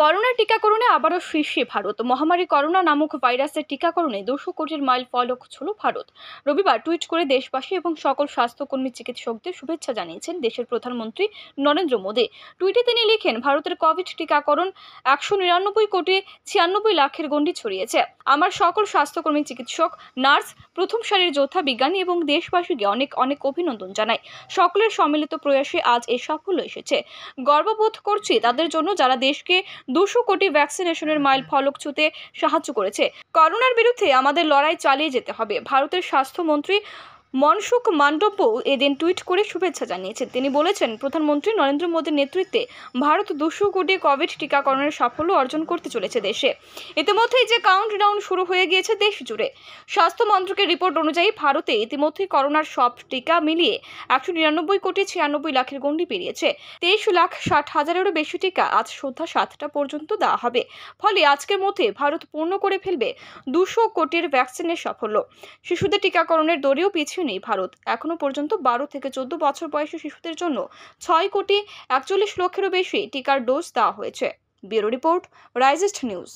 corona টিকাকরণে আবারও শীর্ষে ভারত মহামারী করোনা নামক ভাইরাসের টিকাকরণে দুশো কোটির মাইল ফলক ছিল ভারত রবিবার টুইট করে দেশবাসী এবং সকল স্বাস্থ্যকর্মী চিকিৎসকদের শুভেচ্ছা জানিয়েছেন দেশের প্রধানমন্ত্রী নরেন্দ্র মোদী টুইটে তিনি লিখেন ভারতের কোভিড টিকাকরণ একশো নিরানব্বই কোটি ছিয়ানব্বই লাখের গণ্ডি ছড়িয়েছে আমার সকল স্বাস্থ্যকর্মী চিকিৎসক নার্স প্রথম সারির যোদ্ধা বিজ্ঞানী এবং দেশবাসীকে অনেক অনেক অভিনন্দন জানাই সকলের সম্মিলিত প্রয়াসে আজ এ সাফল্য এসেছে গর্ববোধ করছি তাদের জন্য যারা দেশকে দুশো কোটি ভ্যাকসিনেশনের মাইল ফলক ছুতে সাহায্য করেছে করোনার বিরুদ্ধে আমাদের লড়াই চালিয়ে যেতে হবে ভারতের স্বাস্থ্যমন্ত্রী মনসুখ মান্ডব্য এদিন টুইট করে শুভেচ্ছা জানিয়েছেন তিনি বলেছেন প্রধানমন্ত্রী নরেন্দ্র মোদীর নেতৃত্বে ভারত দুশো কোটি কোভিড টিকাকরণের সাফল্য অর্জন করতে চলেছে দেশে ইতিমধ্যেই যে কাউন্টডাউন শুরু হয়ে গিয়েছে দেশ জুড়ে স্বাস্থ্য মন্ত্রকের রিপোর্ট অনুযায়ী ভারতে ইতিমধ্যেই করোনার সব টিকা মিলিয়ে একশো নিরানব্বই কোটি ছিয়ানব্বই লাখের গণ্ডি পেরিয়েছে তেইশ লাখ ষাট হাজারেরও বেশি টিকা আজ সন্ধ্যা সাতটা পর্যন্ত দেওয়া হবে ফলে আজকের মধ্যে ভারত পূর্ণ করে ফেলবে দুশো কোটির ভ্যাকসিনের সাফল্য শিশুদের টিকাকরণের দরেও পিছিয়ে কিছুই নেই ভারত এখনও পর্যন্ত বারো থেকে চোদ্দ বছর বয়সী শিশুদের জন্য ছয় কোটি একচল্লিশ লক্ষেরও বেশি টিকার ডোজ দেওয়া হয়েছে ব্যুরো রিপোর্ট রাইজেস্ট নিউজ